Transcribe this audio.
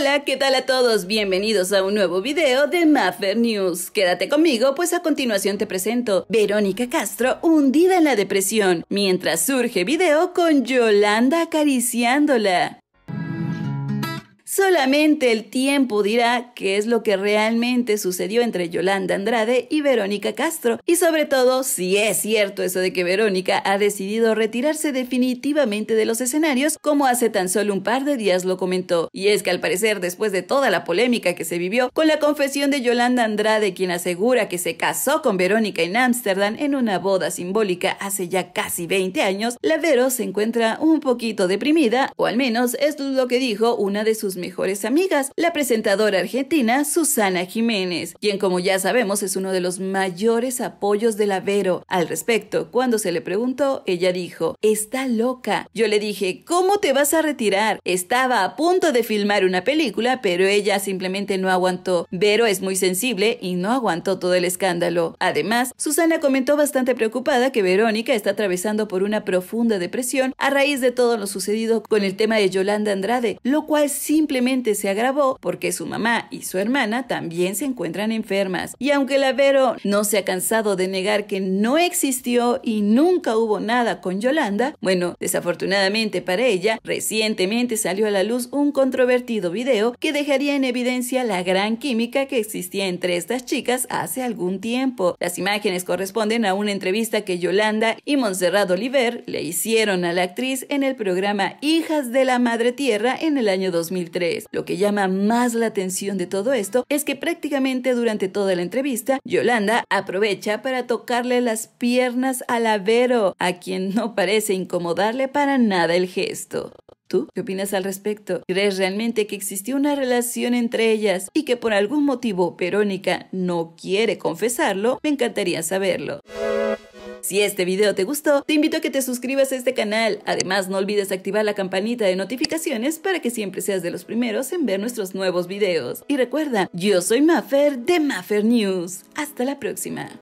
Hola, ¿qué tal a todos? Bienvenidos a un nuevo video de Maffer News. Quédate conmigo, pues a continuación te presento Verónica Castro hundida en la depresión, mientras surge video con Yolanda acariciándola. Solamente el tiempo dirá qué es lo que realmente sucedió entre Yolanda Andrade y Verónica Castro, y sobre todo si es cierto eso de que Verónica ha decidido retirarse definitivamente de los escenarios, como hace tan solo un par de días lo comentó. Y es que al parecer, después de toda la polémica que se vivió con la confesión de Yolanda Andrade, quien asegura que se casó con Verónica en Ámsterdam en una boda simbólica hace ya casi 20 años, la Vero se encuentra un poquito deprimida, o al menos esto es lo que dijo una de sus mejores mejores amigas, la presentadora argentina Susana Jiménez, quien como ya sabemos es uno de los mayores apoyos de la Vero Al respecto, cuando se le preguntó, ella dijo, está loca. Yo le dije, ¿cómo te vas a retirar? Estaba a punto de filmar una película, pero ella simplemente no aguantó. Vero es muy sensible y no aguantó todo el escándalo. Además, Susana comentó bastante preocupada que Verónica está atravesando por una profunda depresión a raíz de todo lo sucedido con el tema de Yolanda Andrade, lo cual sin simplemente se agravó porque su mamá y su hermana también se encuentran enfermas. Y aunque la Vero no se ha cansado de negar que no existió y nunca hubo nada con Yolanda, bueno, desafortunadamente para ella, recientemente salió a la luz un controvertido video que dejaría en evidencia la gran química que existía entre estas chicas hace algún tiempo. Las imágenes corresponden a una entrevista que Yolanda y Montserrat Oliver le hicieron a la actriz en el programa Hijas de la Madre Tierra en el año 2003. Lo que llama más la atención de todo esto es que prácticamente durante toda la entrevista, Yolanda aprovecha para tocarle las piernas al Avero, a quien no parece incomodarle para nada el gesto. ¿Tú qué opinas al respecto? ¿Crees realmente que existió una relación entre ellas y que por algún motivo Verónica no quiere confesarlo? Me encantaría saberlo. Si este video te gustó, te invito a que te suscribas a este canal. Además, no olvides activar la campanita de notificaciones para que siempre seas de los primeros en ver nuestros nuevos videos. Y recuerda, yo soy Mafer de Mafer News. Hasta la próxima.